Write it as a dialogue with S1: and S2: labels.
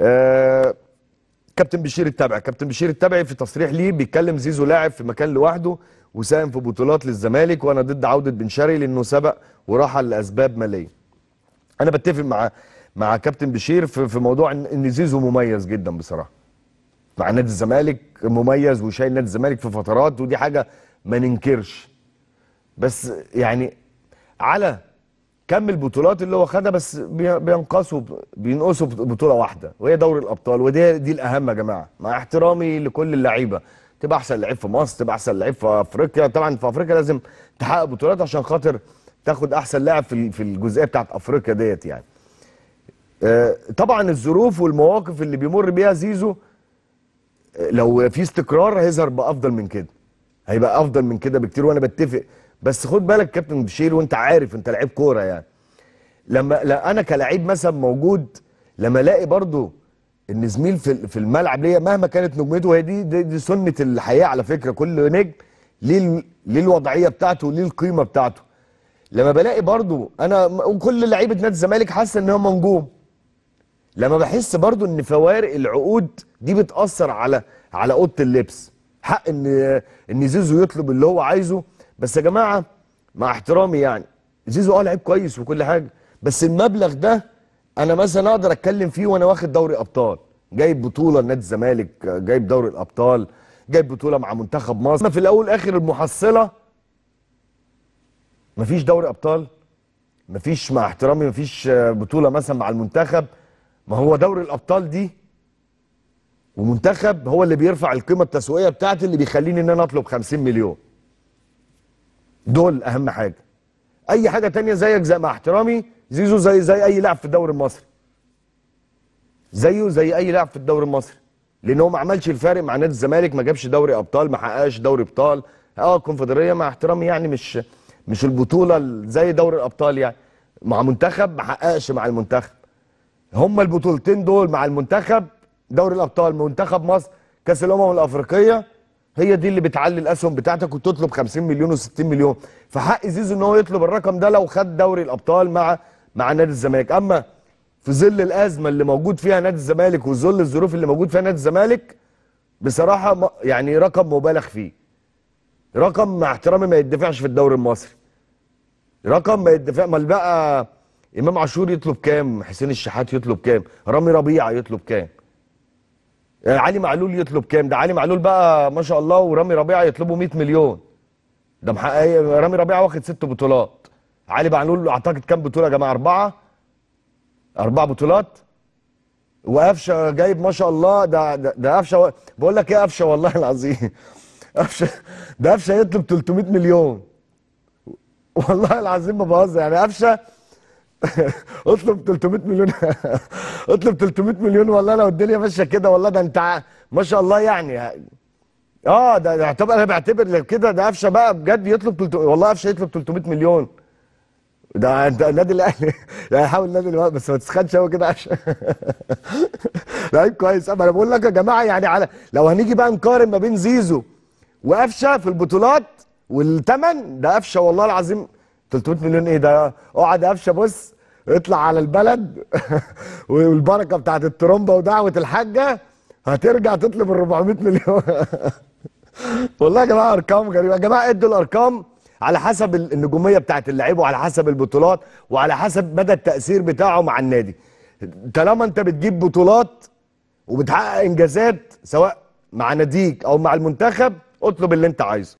S1: آه، كابتن بشير التبعي كابتن بشير التبعي في تصريح ليه بيتكلم زيزو لاعب في مكان لوحده وساهم في بطولات للزمالك وانا ضد عوده بن شرقي لانه سبق وراح لاسباب ماليه انا بتفق مع مع كابتن بشير في, في موضوع إن زيزو مميز جدا بصراحه مع نادي الزمالك مميز وشايل نادي الزمالك في فترات ودي حاجه ما ننكرش بس يعني على كم البطولات اللي هو خدها بس بينقصوا بينقصوا بطوله واحده وهي دوري الابطال ودي دي الاهم يا جماعه مع احترامي لكل اللعيبه تبقى احسن لعيب في مصر تبقى احسن لعيب في افريقيا طبعا في افريقيا لازم تحقق بطولات عشان خاطر تاخد احسن لاعب في في الجزئيه بتاعت افريقيا ديت يعني آه، طبعا الظروف والمواقف اللي بيمر بيها زيزو آه، لو في استقرار هيظهر بافضل من كده هيبقى افضل من كده بكتير وانا بتفق بس خد بالك كابتن بشير وانت عارف انت لعيب كوره يعني لما لا انا كلاعب مثلا موجود لما الاقي برضو ان زميل في في الملعب ليا مهما كانت نجمته هي دي, دي دي سنه الحياه على فكره كل نجم ليه ليه الوضعيه بتاعته وليه القيمه بتاعته لما بلاقي برضو انا وكل لعيبه نادي الزمالك حاسه ان هم نجوم لما بحس برضو ان فوارق العقود دي بتاثر على على اوضه اللبس حق ان ان زيزو يطلب اللي هو عايزه بس يا جماعه مع احترامي يعني زيزو اه لعيب كويس وكل حاجه بس المبلغ ده انا مثلا اقدر اتكلم فيه وانا واخد دوري ابطال جايب بطوله نادي الزمالك جايب دوري الابطال جايب بطوله مع منتخب مصر في الاول اخر المحصله مفيش دوري ابطال مفيش مع احترامي مفيش بطوله مثلا مع المنتخب ما هو دوري الابطال دي ومنتخب هو اللي بيرفع القيمه التسويقيه بتاعتي اللي بيخليني ان انا اطلب 50 مليون دول اهم حاجه اي حاجه تانية زيك زي مع احترامي زيزو زي زي اي لاعب في الدوري المصري زيه زي اي لاعب في الدوري المصري لان هو ما عملش الفارق مع نادي الزمالك ما جابش دوري ابطال ما حققش دوري ابطال اه الكونفدراليه مع احترامي يعني مش مش البطوله زي دوري الابطال يعني مع منتخب ما حققش مع المنتخب هما البطولتين دول مع المنتخب دوري الابطال منتخب مصر كاس الامم الافريقيه هي دي اللي بتعلي الاسهم بتاعتك وتطلب 50 مليون و60 مليون فحق زيزو ان هو يطلب الرقم ده لو خد دوري الابطال مع مع نادي الزمالك اما في ظل الازمه اللي موجود فيها نادي الزمالك وظل الظروف اللي موجود فيها نادي الزمالك بصراحه يعني رقم مبالغ فيه رقم مع احترامي ما يدفعش في الدوري المصري رقم ما يدفع امال بقى امام عاشور يطلب كام حسين الشحات يطلب كام رامي ربيعه يطلب كام آه، علي معلول يطلب كام ده علي معلول بقى ما شاء الله ورامي ربيعه يطلبوا 100 مليون ده محقق آه، رامي ربيعه واخد ست بطولات علي معلول اعتقد كام بطوله يا جماعه اربعه اربع بطولات وقفشه جايب ما شاء الله ده ده, ده قفشه بقول لك ايه قفشه والله العظيم قفشه ده قفشه يطلب 300 مليون والله العظيم ما بهزر يعني قفشه اطلب 300 مليون اطلب 300 مليون والله لو الدنيا ماشيه كده والله ده انت ما شاء الله يعني اه ده اعتبر انا بعتبر كده ده قفشه بقى بجد يطلب تلت... والله قفشه يطلب 300 مليون ده انت النادي الاهلي يعني حاول النادي الاهلي بس ما تسخنش قوي كده عشان لعيب كويس انا بقول لك يا جماعه يعني على لو هنيجي بقى نقارن ما بين زيزو وقفشه في البطولات والثمن ده قفشه والله العظيم 300 مليون ايه ده اقعد قفشه بص اطلع على البلد والبركه بتاعت الترومبه ودعوه الحاجه هترجع تطلب ال 400 مليون والله يا جماعه ارقام غريبه يا جماعه ادوا الارقام على حسب النجوميه بتاعت اللعيبه وعلى حسب البطولات وعلى حسب مدى التاثير بتاعه مع النادي طالما انت بتجيب بطولات وبتحقق انجازات سواء مع ناديك او مع المنتخب اطلب اللي انت عايزه